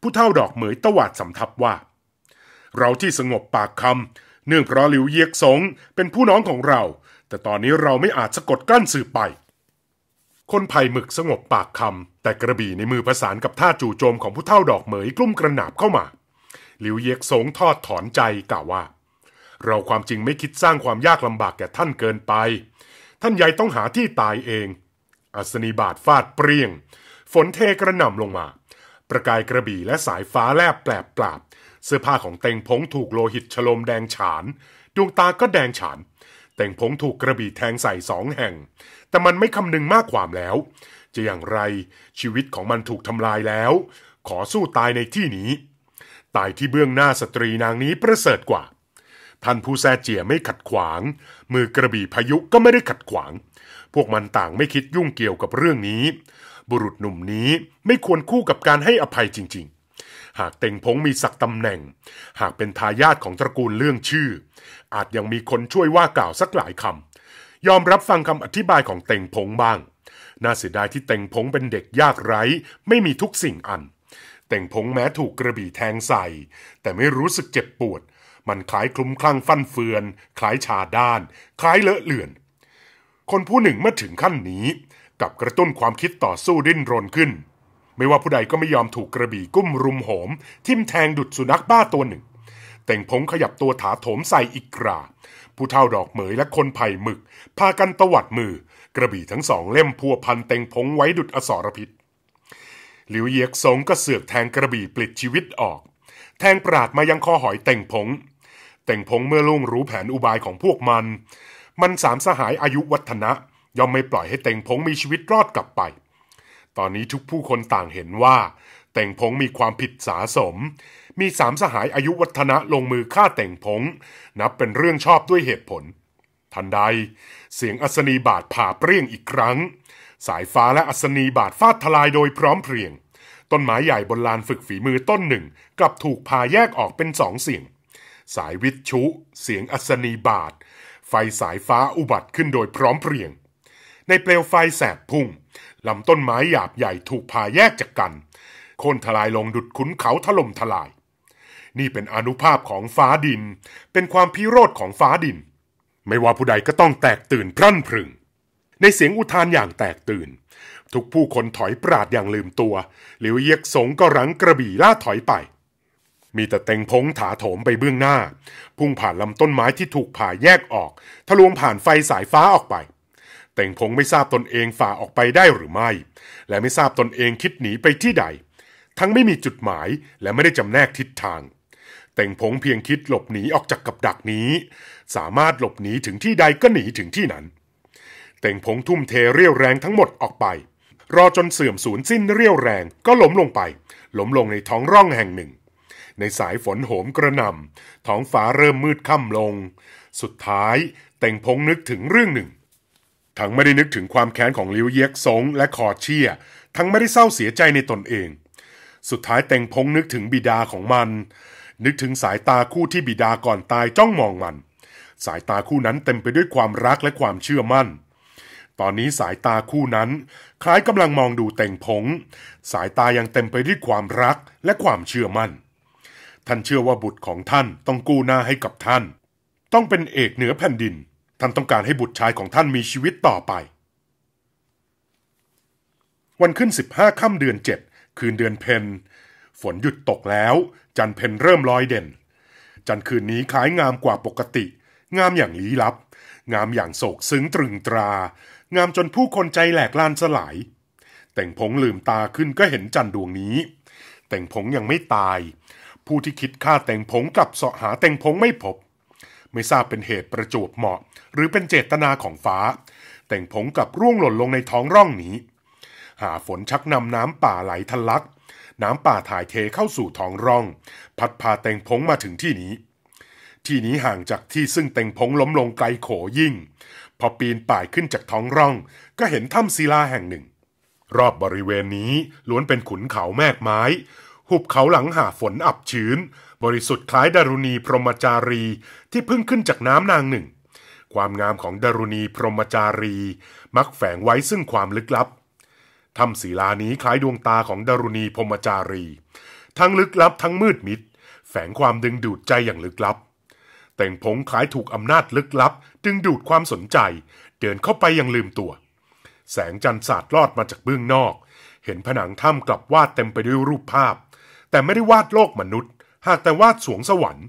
ผู้เท่าดอกเหมยตวาดสำทับว่า เราที่สงบปากคำเนื่องเพราะหลิวเยียกสงเป็นผู้น้องของเรา แต่ตอนนี้เราไม่อาจสะกดกั้นสืบไป คนไัยหมึกสงบปากคำแต่กระบี่ในมือประสานกับท่าจู่โจมของผู้เท่าดอกเหมยกลุ่มกระหนาบเข้ามา หลิวเยียกสงทอดถอนใจกล่าวว่าเราความจริงไม่คิดสร้างความยากลำบากแก่ท่านเกินไป ท่านใหญ่ต้องหาที่ตายเอง อัศนีบาดฟาดเปรี้ยง ฝนเทกระหน่ำลงมา ประกายกระบี่และสายฟ้าแลบแปลบปราบเสื้อผ้าของเต็งพงถูกโลหิตฉลมแดงฉาน ดวงตาก็แดงฉาน เต็งพงถูกกระบี่แทงใส่สองแห่ง แต่มันไม่คำนึงมากความแล้ว จะอย่างไร ชีวิตของมันถูกทำลายแล้ว ขอสู้ตายในที่นี้ ตายที่เบื้องหน้าสตรีนางนี้ประเสริฐกว่าท่านผู้แซ่เจียไม่ขัดขวาง มือกระบี่พายุก็ไม่ได้ขัดขวาง พวกมันต่างไม่คิดยุ่งเกี่ยวกับเรื่องนี้ บุรุษหนุ่มนี้ไม่ควรคู่กับการให้อภัยจริง ๆ หากเต่งพงมีศักตำแหน่ง หากเป็นทายาทของตระกูลเรื่องชื่อ อาจยังมีคนช่วยว่ากล่าวสักหลายคำยอมรับฟังคำอธิบายของเต่งพงบ้างน่าเสียดายที่เต่งพงเป็นเด็กยากไร้ ไม่มีทุกสิ่งอันเต่งพงแม้ถูกกระบี่แทงใส่ แต่ไม่รู้สึกเจ็บปวดมันคล้ายคลุ้มคลั่งฟั่นเฟือน คล้ายชาด้าน คล้ายเลอะเลือน คนผู้หนึ่งเมื่อถึงขั้นนี้ กับกระตุ้นความคิดต่อสู้ดิ้นรนขึ้น ไม่ว่าผู้ใดก็ไม่ยอมถูกกระบี่กุ้มรุมโหมทิ่มแทงดุดสุนัขบ้าตัวหนึ่งแต่งผงขยับตัวถาโถมใส่อีกกรา ผู้เท่าดอกเหมยและคนไผ่หมึก พากันตวัดมือ กระบี่ทั้งสองเล่มพัวพันแต่งพงไว้ดุดอสรพิษหลิวเยียกสงก็เสือกแทงกระบี่ปลิดชีวิตออก แทงปราดมายังคอหอยแต่งผงแต่งพงเมื่อลุงรู้แผนอุบายของพวกมัน มันสามสหายอายุวัฒนะ ย่อมไม่ปล่อยให้แต่งพงมีชีวิตรอดกลับไป ตอนนี้ทุกผู้คนต่างเห็นว่าแต่งพงมีความผิดสาสม มีสามสหายอายุวัฒนะลงมือฆ่าแต่งพง นับเป็นเรื่องชอบด้วยเหตุผล ทันใด เสียงอัศนีบาดผ่าเปรี้ยงอีกครั้ง สายฟ้าและอัศนีบาดฟาดทลายโดยพร้อมเพรียง ต้นไม้ใหญ่บนลานฝึกฝีมือต้นหนึ่งกลับถูกพาแยกออกเป็นสองเสียงสายวิชุ เสียงอัศนีบาดไฟสายฟ้าอุบัติขึ้นโดยพร้อมเพรียง ในเปลวไฟแสบพุ่ง ลำต้นไม้หยาบใหญ่ถูกพาแยกจากกันโค่นทลายลงดุดขุนเขาถล่มทลาย นี่เป็นอนุภาพของฟ้าดิน เป็นความพิโรธของฟ้าดิน ไม่ว่าผู้ใดก็ต้องแตกตื่นพรั่นพรึง ในเสียงอุทานอย่างแตกตื่น ทุกผู้คนถอยปราดอย่างลืมตัวเหลียวเยียกสงก็รังกระบี่ล่าถอยไปมีแต่เต็งพงถาโถมไปเบื้องหน้า พุ่งผ่านลำต้นไม้ที่ถูกผ่าแยกออกทะลวงผ่านไฟสายฟ้าออกไป เต็งพงไม่ทราบตนเองฝ่าออกไปได้หรือไม่ และไม่ทราบตนเองคิดหนีไปที่ใด ทั้งไม่มีจุดหมายและไม่ได้จำแนกทิศทาง เต่งพงเพียงคิดหลบหนีออกจากกับดักนี้ สามารถหลบหนีถึงที่ใดก็หนีถึงที่นั้น เต่งพงทุ่มเทเรี่ยวแรงทั้งหมดออกไป รอจนเสื่อมสูญสิ้นเรี่ยวแรงก็ล้มลงไป ล้มลงในท้องร่องแห่งหนึ่งในสายฝนโหมกระหน่ำท้องฟ้าเริ่มมืดค่ำลง สุดท้ายแต่งพงนึกถึงเรื่องหนึ่ง ทั้งไม่ได้นึกถึงความแค้นของลิวเยกซงและคอเชียทั้งไม่ได้เศร้าเสียใจในตนเอง สุดท้ายแต่งพงนึกถึงบิดาของมัน นึกถึงสายตาคู่ที่บิดาก่อนตายจ้องมองมัน สายตาคู่นั้นเต็มไปด้วยความรักและความเชื่อมั่น ตอนนี้สายตาคู่นั้นคล้ายกำลังมองดูแต่งพงสายตายังเต็มไปด้วยความรักและความเชื่อมั่นท่านเชื่อว่าบุตรของท่านต้องกู้หน้าให้กับท่าน ต้องเป็นเอกเหนือแผ่นดิน ท่านต้องการให้บุตรชายของท่านมีชีวิตต่อไป วันขึ้นสิบห้าค่ำเดือนเจ็ดคืนเดือนเพนฝนหยุดตกแล้ว จันเพนเริ่มลอยเด่น จันคืนนี้คล้ายงามกว่าปกติ งามอย่างลี้ลับ งามอย่างโศกซึ้งตรึงตรางามจนผู้คนใจแหลกลานสลาย แต่งผงลืมตาขึ้นก็เห็นจันดวงนี้ แต่งผงยังไม่ตายผู้ที่คิดฆ่าแต่งผงกลับเสาะหาแต่งผงไม่พบ ไม่ทราบเป็นเหตุประจวบเหมาะหรือเป็นเจตนาของฟ้า แต่งผงกลับร่วงหล่นลงในท้องร่องนี้ หาฝนชักนำน้ำป่าไหลทะลักน้ำป่าถ่ายเทเข้าสู่ท้องร่องพัดพาแต่งผงมาถึงที่นี้ ที่นี้ห่างจากที่ซึ่งแต่งผงล้มลงไกลโขยิ่ง พอปีนป่ายขึ้นจากท้องร่อง ก็เห็นถ้ำศิลาแห่งหนึ่ง รอบบริเวณนี้ล้วนเป็นขุนเขาแมกไม้หุบเขาหลังหาฝนอับชื้น บริสุทธิ์คล้ายดารุณีพรหมจารีที่เพิ่งขึ้นจากน้ำนางหนึ่ง ความงามของดารุณีพรหมจารีมักแฝงไว้ซึ่งความลึกลับถ้ำศิลานี้คล้ายดวงตาของดารุณีพรหมจารี ทั้งลึกลับทั้งมืดมิดแฝงความดึงดูดใจอย่างลึกลับ แต่งผงคล้ายถูกอำนาจลึกลับดึงดูดความสนใจ เดินเข้าไปอย่างลืมตัว แสงจันทร์สาดลอดมาจากเบื้องนอก เห็นผนังถ้ำกลับวาดเต็มไปด้วยรูปภาพแต่ไม่ได้วาดโลกมนุษย์ หากแต่วาดสวงสวรรค์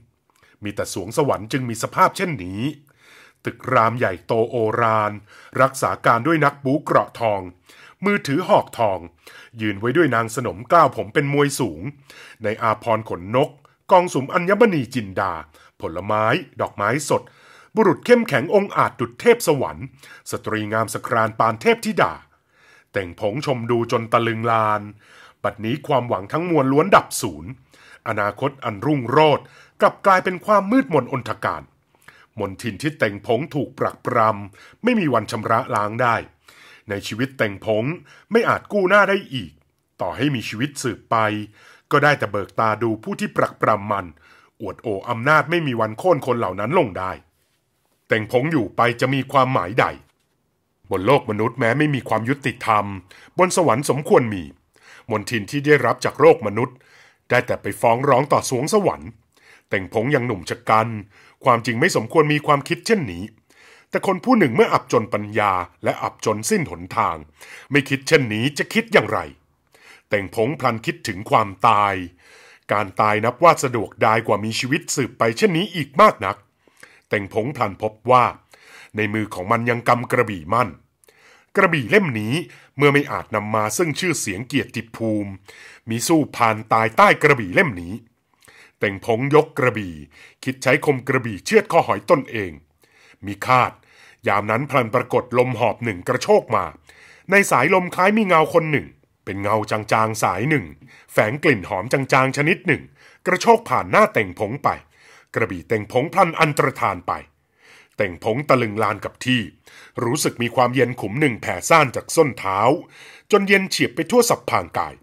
มีแต่สวงสวรรค์จึงมีสภาพเช่นนี้ ตึกรามใหญ่โตโอราน รักษาการด้วยนักบูเกราะทอง มือถือหอกทอง ยืนไว้ด้วยนางสนมก้าวผมเป็นมวยสูง ในอาพรขนนก กองสุมอัญมณีจินดา ผลไม้ ดอกไม้สด บุรุษเข้มแข็งองอาจดุจเทพสวรรค์ สตรีงามสครานปานเทพธิดา แต่งผงชมดูจนตะลึงลานปัดนี้ความหวังทั้งมวลล้วนดับศูนย์ อนาคตอันรุ่งโรจน์กลับกลายเป็นความมืดมนอนทการ มนทินที่แต่งผงถูกปรักปรำไม่มีวันชำระล้างได้ ในชีวิตแต่งผงไม่อาจกู้หน้าได้อีก ต่อให้มีชีวิตสืบไป ก็ได้แต่เบิกตาดูผู้ที่ปรักปรำมัน อวดโออำนาจไม่มีวันโค่นคนเหล่านั้นลงได้ แต่งผงอยู่ไปจะมีความหมายใด บนโลกมนุษย์แม้ไม่มีความยุติธรรม บนสวรรค์สมควรมีมนทิน ที่ได้รับจากโรคมนุษย์ ได้แต่ไปฟ้องร้องต่อ สวงสวรรค์ แต่งพงยังหนุ่มชะกัน ความจริงไม่สมควรมีความคิดเช่นนี้ แต่คน ผู้ หนึ่งเมื่ออับจนปัญญาและอับจนสิ้นหนทาง ไม่คิดเช่นนี้จะคิดอย่างไร แต่งพงพลันคิดถึงความตาย การตายนับว่าสะดวกดายกว่ามีชีวิตสืบไปเช่นนี้อีกมากนัก แต่งพงพลันพบว่า ในมือของมันยังกำกระบี่มั่นกระบี่เล่มนี้เมื่อไม่อาจนำมาซึ่งชื่อเสียงเกียรติภูมิ มีสู้ผ่านตายใต้กระบี่เล่มนี้ แต่งพงยกกระบี่คิดใช้คมกระบี่เชือดข้อหอยต้นเอง มีคาด ยามนั้นพลันปรากฏลมหอบหนึ่งกระโชกมา ในสายลมคล้ายมีเงาคนหนึ่ง เป็นเงาจางๆสายหนึ่ง แฝงกลิ่นหอมจางๆชนิดหนึ่ง กระโชกผ่านหน้าแต่งพงไป กระบี่แต่งพงพลันอันตรธานไปแต่งผงตะลึงลานกับที่ รู้สึกมีความเย็นขุมหนึ่งแผ่ซ่านจากส้นเท้า จนเย็นเฉียบไปทั่วสับพางกาย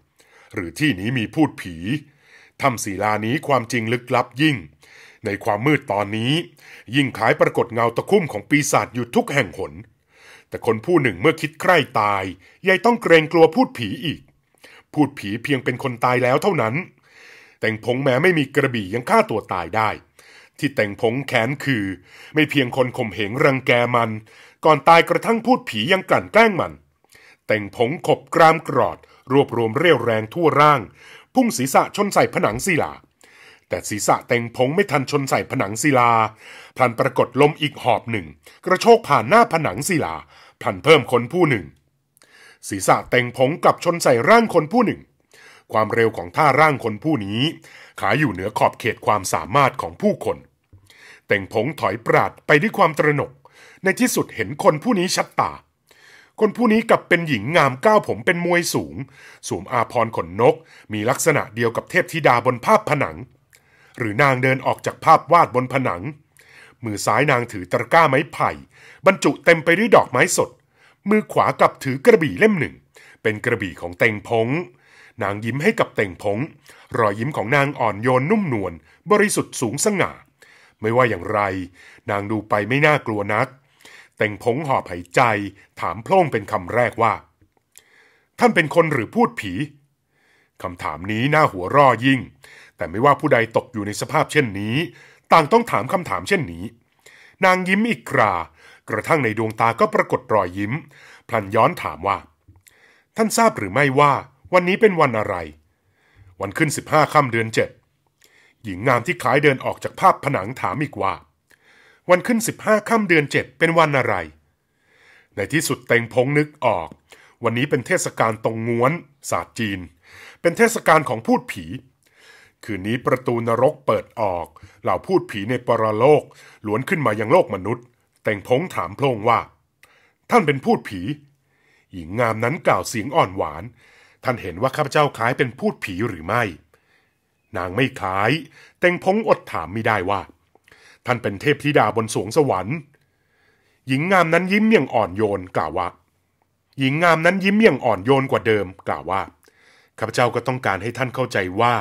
หรือที่นี้มีพูดผีถ้ำศีลานี้ความจริงลึกลับยิ่ง ในความมืดตอนนี้ ยิ่งขายปรากฏเงาตะคุ่มของปีศาจอยู่ทุกแห่งหนแต่คนผู้หนึ่งเมื่อคิดใกล้ตายยัยต้องเกรงกลัวพูดผีอีก พูดผีเพียงเป็นคนตายแล้วเท่านั้น แต่งพงแม้ไม่มีกระบี่ยังฆ่าตัวตายได้ที่แต่งผงแขนคือไม่เพียงคนข่มเหงรังแกมันก่อนตายกระทั่งพูดผียังกลั่นแกล้งมัน แต่งผงขบกรามกรอด รวบรวมเรี่ยวแรงทั่วร่าง พุ่งศีรษะชนใส่ผนังศิลา แต่ศีรษะแต่งผงไม่ทันชนใส่ผนังศิลาพลันปรากฏลมอีกหอบหนึ่ง กระโชกผ่านหน้าผนังศิลาพลันเพิ่มคนผู้หนึ่ง ศีรษะแต่งผงกลับชนใส่ร่างคนผู้หนึ่งความเร็วของท่าร่างคนผู้นี้ ขายอยู่เหนือขอบเขตความสามารถของผู้คน เต่งผงถอยปราดไปด้วยความตระหนก ในที่สุดเห็นคนผู้นี้ชัดตา คนผู้นี้กับเป็นหญิงงามก้าวผมเป็นมวยสูงสวมอาพรขนนก มีลักษณะเดียวกับเทพธิดาบนภาพผนัง หรือนางเดินออกจากภาพวาดบนผนัง มือซ้ายนางถือตะกร้าไม้ไผ่ บรรจุเต็มไปด้วยดอกไม้สด มือขวากับถือกระบี่เล่มหนึ่ง เป็นกระบี่ของเต็งพงนางยิ้มให้กับเต่งผงรอยยิ้มของนางอ่อนโยนนุ่มนวลบริสุทธิ์สูงสง่าไม่ว่าอย่างไร นางดูไปไม่น่ากลัวนักเต่งผงหอบหายใจ ถามพล่งเป็นคำแรกว่า ท่านเป็นคนหรือพูดผีคำถามนี้น่าหัวร่อยิ่ง แต่ไม่ว่าผู้ใดตกอยู่ในสภาพเช่นนี้ ต่างต้องถามคำถามเช่นนี้ นางยิ้มอีกครา กระทั่งในดวงตาก็ปรากฏรอยยิ้มพลันย้อนถามว่า ท่านทราบหรือไม่ว่าวันนี้เป็นวันอะไร วันขึ้นสิบห้าค่ำเดือนเจ็ด หญิงงามที่ขายเดินออกจากภาพผนังถามอีกว่า วันขึ้นสิบห้าค่ำเดือนเจ็ดเป็นวันอะไร ในที่สุดเต็งพงนึกออก วันนี้เป็นเทศกาลตรงง้วน ศาสตร์จีน เป็นเทศกาลของพูดผี คืนนี้ประตูนรกเปิดออก เหล่าพูดผีในปรโลกล้วนขึ้นมายังโลกมนุษย์เต็งพงถามโพลงว่า ท่านเป็นพูดผี หญิงงามนั้นกล่าวเสียงอ่อนหวานท่านเห็นว่าข้าพเจ้าคล้ายเป็นพูดผีหรือไม่ นางไม่คล้ายเต็งพงอดถามไม่ได้ว่า ท่านเป็นเทพธิดาบนสวงสวรรค์ หญิงงามนั้นยิ้มอย่างอ่อนโยนกล่าวว่า หญิงงามนั้นยิ้มอย่างอ่อนโยนกว่าเดิม กล่าวว่า ข้าพเจ้าก็ต้องการให้ท่านเข้าใจว่า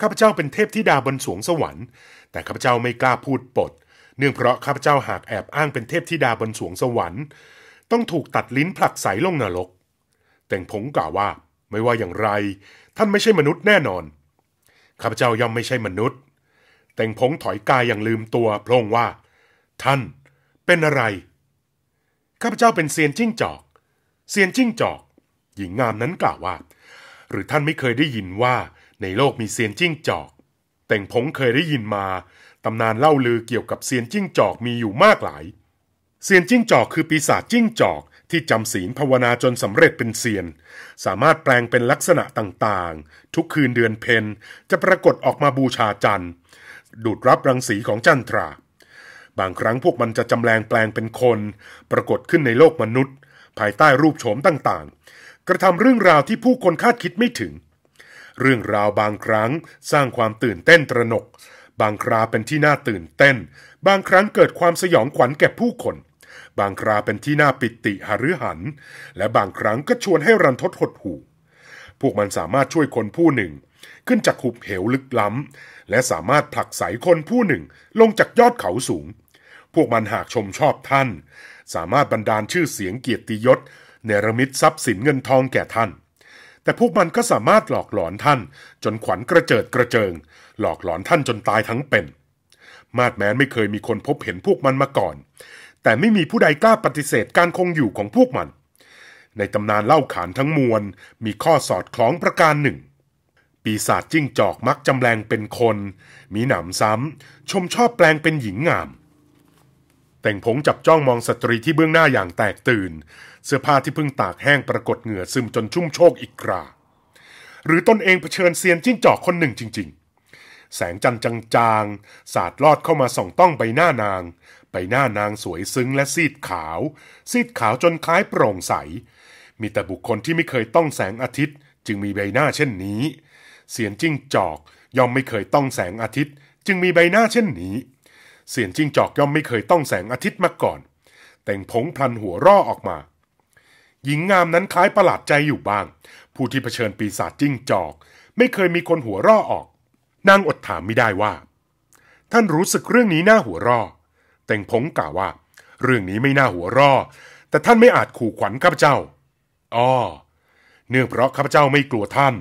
ข้าพเจ้าเป็นเทพธิดาบนสวงสวรรค์ แต่ข้าพเจ้าไม่กล้าพูดปดเนื่องเพราะข้าพเจ้าหากแอบอ้างเป็นเทพธิดาบนสวงสวรรค์ ต้องถูกตัดลิ้นผลักใสลงนรก แต่งผงกล่าวว่าไม่ว่าอย่างไร ท่านไม่ใช่มนุษย์แน่นอน ข้าพเจ้าย่อมไม่ใช่มนุษย์ แต่งพงถอยกายอย่างลืมตัวพลงว่า ท่าน เป็นอะไร ข้าพเจ้าเป็นเซียนจิ้งจอกเซียนจิ้งจอก หญิงงามนั้นกล่าวว่า หรือท่านไม่เคยได้ยินว่าในโลกมีเซียนจิ้งจอก แต่งพงเคยได้ยินมาตำนานเล่าลือเกี่ยวกับเซียนจิ้งจอกมีอยู่มากหลายเซียนจิ้งจอกคือปีศาจจิ้งจอกที่จำศีลภาวนาจนสำเร็จเป็นเซียน สามารถแปลงเป็นลักษณะต่างๆ ทุกคืนเดือนเพนจะปรากฏออกมาบูชาจันดูดรับรังสีของจันทรา บางครั้งพวกมันจะจำแรงแปลงเป็นคน ปรากฏขึ้นในโลกมนุษย์ ภายใต้รูปโฉมต่าง ๆ กระทำเรื่องราวที่ผู้คนคาดคิดไม่ถึง เรื่องราวบางครั้งสร้างความตื่นเต้นตระหนก บางคราเป็นที่น่าตื่นเต้น บางครั้งเกิดความสยองขวัญแก่ผู้คนบางคราเป็นที่น่าปิติหฤหัน และบางครั้งก็ชวนให้รันทดหดหู่พวกมันสามารถช่วยคนผู้หนึ่ง ขึ้นจากหุบเหวลึกล้ำและสามารถผลักไสคนผู้หนึ่งลงจากยอดเขาสูง พวกมันหากชมชอบท่าน สามารถบรรดาลชื่อเสียงเกียรติยศเนรมิตทรัพย์สินเงินทองแก่ท่าน แต่พวกมันก็สามารถหลอกหลอนท่าน จนขวัญกระเจิดกระเจิงหลอกหลอนท่านจนตายทั้งเป็น มาดแมนไม่เคยมีคนพบเห็นพวกมันมาก่อนแต่ไม่มีผู้ใดกล้าปฏิเสธการคงอยู่ของพวกมัน ในตำนานเล่าขานทั้งมวลมีข้อสอดคล้องประการหนึ่ง ปีศาจจิ้งจอกมักจำแรงเป็นคน มีหนำซ้ำชมชอบแปลงเป็นหญิงงาม แต่งผงจับจ้องมองสตรีที่เบื้องหน้าอย่างแตกตื่น เสื้อผ้าที่เพิ่งตากแห้งปรากฏเหงื่อซึมจนชุ่มโชกอีกครา หรือตนเองเผชิญเซียนจิ้งจอกคนหนึ่งจริง ๆแสงจันทร์จางๆสาดลอดเข้ามาส่องต้องใบหน้านาง ใบหน้านางสวยซึ้งและซีดขาว ซีดขาวจนคล้ายโปร่งใส มีแต่บุคคลที่ไม่เคยต้องแสงอาทิตย์ จึงมีใบหน้าเช่นนี้ เสียนจิ้งจอกย่อมไม่เคยต้องแสงอาทิตย์ จึงมีใบหน้าเช่นนี้ เสียนจิ้งจอกย่อมไม่เคยต้องแสงอาทิตย์มาก่อน แต่งผงพลันหัวร่อออกมา หญิงงามนั้นคล้ายประหลาดใจอยู่บ้าง ผู้ที่เผชิญปีศาจจิ้งจอก ไม่เคยมีคนหัวร่อออกนางอดถามไม่ได้ว่า ท่านรู้สึกเรื่องนี้น่าหัวรอแต่งพงกล่าวว่า เรื่องนี้ไม่น่าหัวรอแต่ท่านไม่อาจขู่ขวัญข้าพเจ้าอ้อเนื่องเพราะข้าพเจ้าไม่กลัวท่าน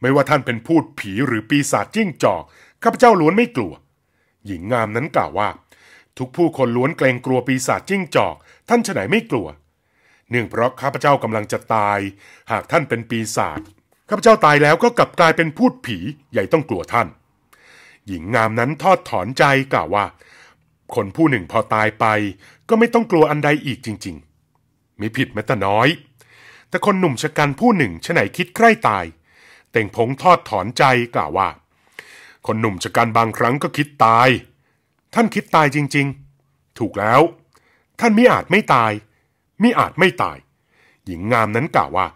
ไม่ว่าท่านเป็นพูดผีหรือปีศาจจิ้งจอกข้าพเจ้าล้วนไม่กลัว หญิงงามนั้นกล่าวว่า ทุกผู้คนล้วนเกรงกลัวปีศาจจิ้งจอก ท่านฉไหนไม่กลัว เนื่องเพราะข้าพเจ้ากำลังจะตาย หากท่านเป็นปีศาจข้าพเจ้าตายแล้วก็กลับกลายเป็นพูดผี ใหญ่ต้องกลัวท่านหญิงงามนั้นทอดถอนใจกล่าวว่า คนผู้หนึ่งพอตายไป ก็ไม่ต้องกลัวอันใดอีกจริงๆ ไม่ผิดแม้แต่น้อย แต่คนหนุ่มชะกันผู้หนึ่งชไหนคิดใกล้ตายเต่งพงทอดถอนใจกล่าวว่า คนหนุ่มชะกันบางครั้งก็คิดตาย ท่านคิดตายจริง ๆ ถูกแล้ว ท่านมิอาจไม่ตายมิอาจไม่ตาย หญิงงามนั้นกล่าวว่า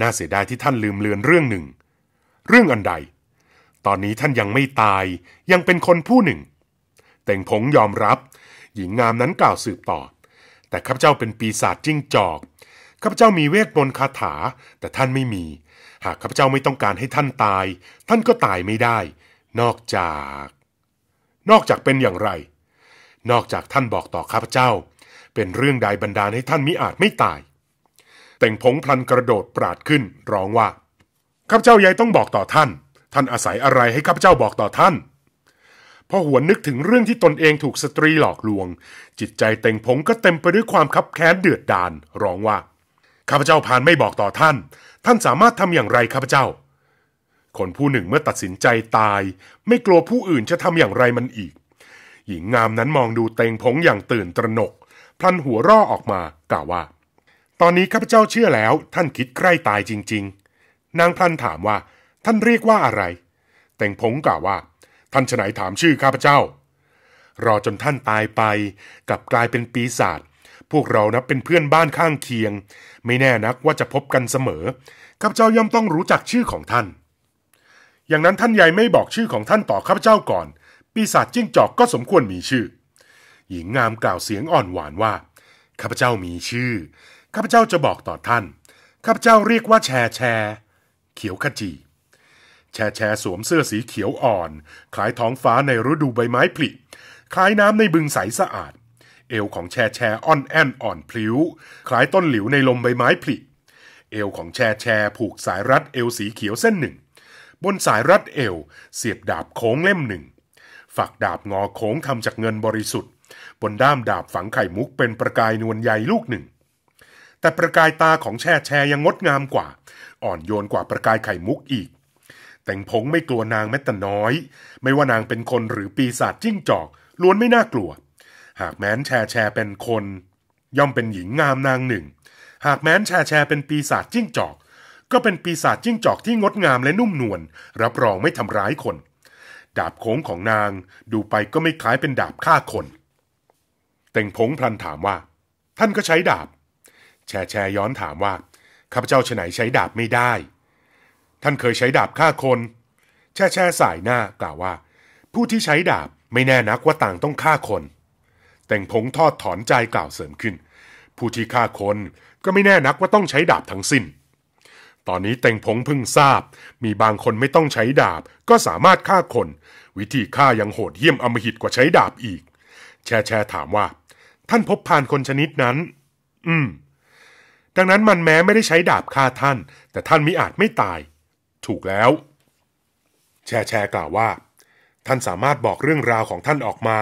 น่าเสียดายที่ท่านลืมเลือนเรื่องหนึ่ง เรื่องอันใดตอนนี้ท่านยังไม่ตาย ยังเป็นคนผู้หนึ่งแต่งผงยอมรับ หญิงงามนั้นกล่าวสืบต่อ แต่ข้าพเจ้าเป็นปีศาจจิ้งจอกข้าพเจ้ามีเวทมนต์คาถาแต่ท่านไม่มี หากข้าพเจ้าไม่ต้องการให้ท่านตาย ท่านก็ตายไม่ได้ นอกจาก นอกจากเป็นอย่างไร นอกจากท่านบอกต่อข้าพเจ้า เป็นเรื่องใดบันดาลให้ท่านมิอาจไม่ตายแต่งผงพลันกระโดดปราดขึ้นร้องว่าข้าพเจ้ายายต้องบอกต่อท่านท่านอาศัยอะไรให้ข้าพเจ้าบอกต่อท่าน พอหวนนึกถึงเรื่องที่ตนเองถูกสตรีหลอกลวง จิตใจเต็งผงก็เต็มไปด้วยความคับแค้นเดือดดาลร้องว่าข้าพเจ้าพานไม่บอกต่อท่าน ท่านสามารถทำอย่างไรข้าพเจ้า คนผู้หนึ่งเมื่อตัดสินใจตาย ไม่กลัวผู้อื่นจะทำอย่างไรมันอีก หญิงงามนั้นมองดูเต็งผงอย่างตื่นตระหนกพลันหัวร่อออกมา กล่าวว่า ตอนนี้ข้าพเจ้าเชื่อแล้วท่านคิดใกล้ตายจริง ๆ นางพลันถามว่าท่านเรียกว่าอะไร แต่งผงกล่าวว่า ท่านฉไันถามชื่อข้าพเจ้า รอจนท่านตายไป กลับกลายเป็นปีศาจ พวกเรานับเป็นเพื่อนบ้านข้างเคียง ไม่แน่นักว่าจะพบกันเสมอ ข้าพเจ้าย่อมต้องรู้จักชื่อของท่าน อย่างนั้นท่านใหญ่ไม่บอกชื่อของท่านต่อข้าพเจ้าก่อน ปีศาจจิ้งจอกก็สมควรมีชื่อ หญิงงามกล่าวเสียงอ่อนหวานว่า ข้าพเจ้ามีชื่อ ข้าพเจ้าจะบอกต่อท่าน ข้าพเจ้าเรียกว่า แชร์แชร์ เขียวขจีแชแชสวมเสื้อสีเขียวอ่อน คล้ายท้องฟ้าในฤดูใบไม้ผลิคล้ายน้ำในบึงใสสะอาด เอวของแชแชอ่อนแอนอ่อนพลิ้ว คล้ายต้นหลิวในลมใบไม้ผลิเอวของแชแชผูกสายรัดเอวสีเขียวเส้นหนึ่ง บนสายรัดเอว เสียบดาบโค้งเล่มหนึ่ง ฝักดาบงอโค้งทำจากเงินบริสุทธิ์ บนด้ามดาบฝังไข่มุกเป็นประกายนวลใหญ่ลูกหนึ่ง แต่ประกายตาของแช่แชยังงดงามกว่า อ่อนโยนกว่าประกายไข่มุกอีกแต่งพงไม่กลัวนางแม้แต่น้อย ไม่ว่านางเป็นคนหรือปีศาจจิ้งจอกล้วนไม่น่ากลัว หากแม้นแชร์แชร์เป็นคน ย่อมเป็นหญิงงามนางหนึ่ง หากแม้นแชร์แชร์เป็นปีศาจจิ้งจอก ก็เป็นปีศาจจิ้งจอกที่งดงามและนุ่มนวลรับรองไม่ทำร้ายคน ดาบโค้งของนางดูไปก็ไม่คล้ายเป็นดาบฆ่าคน แต่งพงพลันถามว่า ท่านก็ใช้ดาบ แชร์แชร์ย้อนถามว่าข้าพเจ้าฉไหนใช้ดาบไม่ได้ท่านเคยใช้ดาบฆ่าคน แช่แช่สายหน้า กล่าวว่า ผู้ที่ใช้ดาบไม่แน่นักว่าต่างต้องฆ่าคน แต่งพงทอดถอนใจกล่าวเสริมขึ้น ผู้ที่ฆ่าคนก็ไม่แน่นักว่าต้องใช้ดาบทั้งสิน้น ตอนนี้แต่งพงพึ่งทราบ มีบางคนไม่ต้องใช้ดาบ ก็สามารถฆ่าคน วิธีฆ่ายังโหดเยี่ยมอมหิตกว่าใช้ดาบอีก แช่แช่ถามว่า ท่านพบผ่านคนชนิดนั้น อืม ดังนั้นมันแม้ไม่ได้ใช้ดาบฆ่าท่าน แต่ท่านมิอาจไม่ตายถูกแล้ว แชร์แชร์กล่าวว่า ท่านสามารถบอกเรื่องราวของท่านออกมา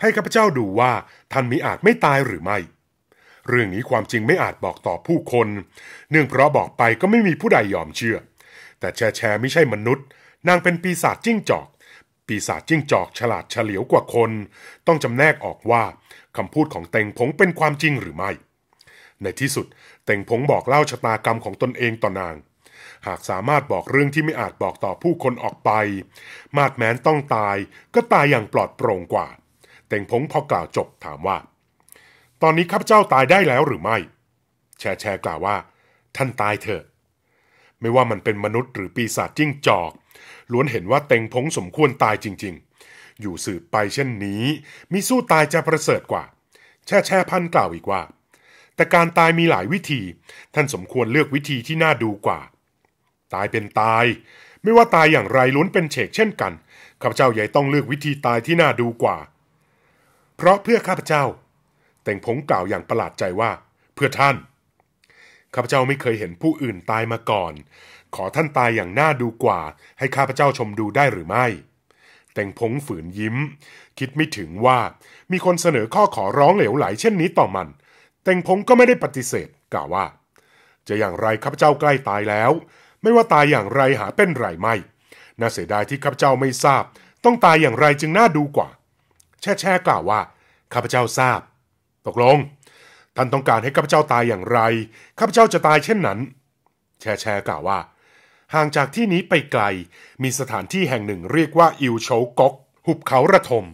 ให้ข้าพเจ้าดูว่าท่านมิอาจไม่ตายหรือไม่ เรื่องนี้ความจริงไม่อาจบอกต่อผู้คน เนื่องเพราะบอกไปก็ไม่มีผู้ใดยอมเชื่อ แต่แชร์แชร์ไม่ใช่มนุษย์ นางเป็นปีศาจจิ้งจอก ปีศาจจิ้งจอกฉลาดเฉลียวกว่าคน ต้องจำแนกออกว่าคำพูดของเต็งผงเป็นความจริงหรือไม่ ในที่สุด เต็งผงบอกเล่าชะตากรรมของตนเองต่อนางหากสามารถบอกเรื่องที่ไม่อาจบอกต่อผู้คนออกไป มาดแม้นต้องตายก็ตายอย่างปลอดโปร่งกว่า เต่งพงพอกล่าวจบถามว่า ตอนนี้ข้าพเจ้าตายได้แล้วหรือไม่ แชแชกล่าวว่า ท่านตายเถอะ ไม่ว่ามันเป็นมนุษย์หรือปีศาจจิ้งจอก ล้วนเห็นว่าเต่งพงสมควรตายจริงๆ อยู่สืบไปเช่นนี้ มีสู้ตายจะประเสริฐกว่า แช่แช่พันกล่าวอีกว่า แต่การตายมีหลายวิธี ท่านสมควรเลือกวิธีที่น่าดูกว่าตายเป็นตาย ไม่ว่าตายอย่างไรล้วนเป็นเฉกเช่นกัน ข้าพเจ้าใหญ่ต้องเลือกวิธีตายที่น่าดูกว่า เพราะเพื่อข้าพเจ้า แต่งผงกล่าวอย่างประหลาดใจว่า เพื่อท่าน ข้าพเจ้าไม่เคยเห็นผู้อื่นตายมาก่อน ขอท่านตายอย่างน่าดูกว่า ให้ข้าพเจ้าชมดูได้หรือไม่ แต่งพงฝืนยิ้ม คิดไม่ถึงว่า มีคนเสนอข้อขอร้องเหลวไหลเช่นนี้ต่อมัน แต่งพงก็ไม่ได้ปฏิเสธ กล่าวว่า จะอย่างไรข้าพเจ้าใกล้ตายแล้วไม่ว่าตายอย่างไรหาเป็นไรไม่ น่าเสียดายที่ข้าพเจ้าไม่ทราบ ต้องตายอย่างไรจึงน่าดูกว่า แช่แช่กล่าวว่าข้าพเจ้าทราบ ตกลง ท่านต้องการให้ข้าพเจ้าตายอย่างไรข้าพเจ้าจะตายเช่นนั้น แช่แช่กล่าวว่า ห่างจากที่นี้ไปไกล มีสถานที่แห่งหนึ่งเรียกว่าอิวโชกกหุบเขาระทม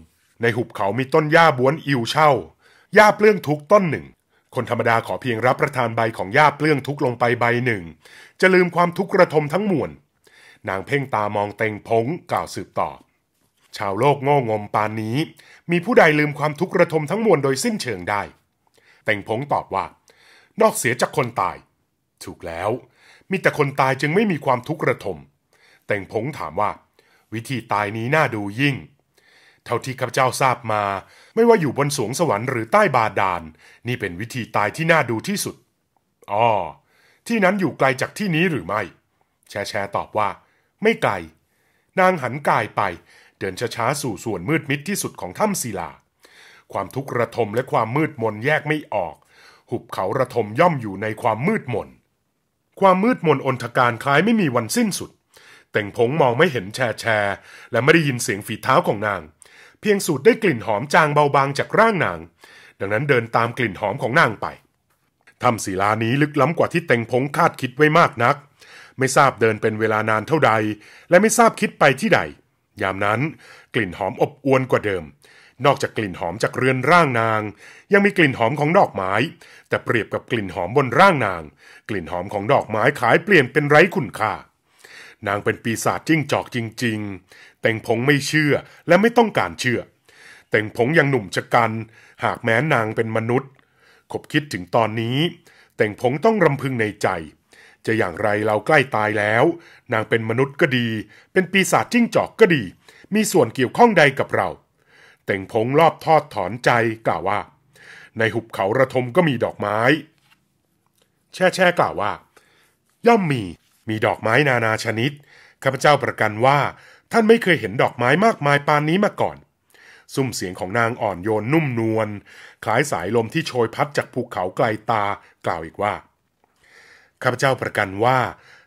ในหุบเขามีต้นหญ้าบ้วนอิวเช่าหญ้าเปลื้องทุกต้นหนึ่งคนธรรมดาขอเพียงรับประทานใบของหญ้าเปลื้องทุกลงไปใบหนึ่ง จะลืมความทุกข์ระทมทั้งมวลนางเพ่งตามองเต็งพงกล่าวสืบต่อ ชาวโลกโง่งมปานนี้ มีผู้ใดลืมความทุกข์ระทมทั้งมวลโดยสิ้นเชิงได้เต็งพงตอบว่า นอกเสียจากคนตาย ถูกแล้วมีแต่คนตายจึงไม่มีความทุกข์ระทมเต็งพงถามว่า วิธีตายนี้น่าดูยิ่ง เท่าที่ข้าพเจ้าทราบมาไม่ว่าอยู่บนสวงสวรรค์หรือใต้บาดาลนนี่เป็นวิธีตายที่น่าดูที่สุดอ๋อที่นั้นอยู่ไกลจากที่นี้หรือไม่ แชแชตอบว่า ไม่ไกล นางหันกายไป เดินช้าๆสู่ส่วนมืดมิดที่สุดของถ้ำศิลา ความทุกข์ระทมและความมืดมนแยกไม่ออก หุบเขาระทมย่อมอยู่ในความมืดมนความมืดมนอนทการคล้ายไม่มีวันสิ้นสุด แต่งผงมองไม่เห็นแชแชและไม่ได้ยินเสียงฝีเท้าของนางพียงสูดได้กลิ่นหอมจางเบาบางจากร่างนาง ดังนั้นเดินตามกลิ่นหอมของนางไปถ้ำศิลานี้ลึกล้ำกว่าที่เต็งพงคาดคิดไว้มากนัก ไม่ทราบเดินเป็นเวลานานเท่าใด และไม่ทราบคิดไปที่ใด ยามนั้นกลิ่นหอมอบอวนกว่าเดิม นอกจากกลิ่นหอมจากเรือนร่างนาง ยังมีกลิ่นหอมของดอกไม้แต่เปรียบกับกลิ่นหอมบนร่างนาง กลิ่นหอมของดอกไม้ขายเปลี่ยนเป็นไร้คุณค่านางเป็นปีศาจจิ้งจอกจริงแต่งผงไม่เชื่อและไม่ต้องการเชื่อ แต่งผงยังหนุ่มชะกัน หากแม้นางเป็นมนุษย์ ขบคิดถึงตอนนี้แต่งผงต้องรำพึงในใจ จะอย่างไรเราใกล้ตายแล้ว นางเป็นมนุษย์ก็ดี เป็นปีศาจจิ้งจอกก็ดี มีส่วนเกี่ยวข้องใดกับเราแต่งผงรอบทอดถอนใจกล่าวว่า ในหุบเขาระทมก็มีดอกไม้ แช่แช่กล่าวว่า ย่อมมี มีดอกไม้นานาชนิดข้าพเจ้าประกันว่าท่านไม่เคยเห็นดอกไม้มากมายปานนี้มาก่อนซุ้มเสียงของนางอ่อนโยนนุ่มนวลคล้ายสายลมที่โชยพัดจากภูเขาไกลตา กล่าวอีกว่า ข้าพเจ้าประกันว่า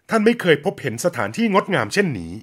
ท่านไม่เคยพบเห็นสถานที่งดงามเช่นนี้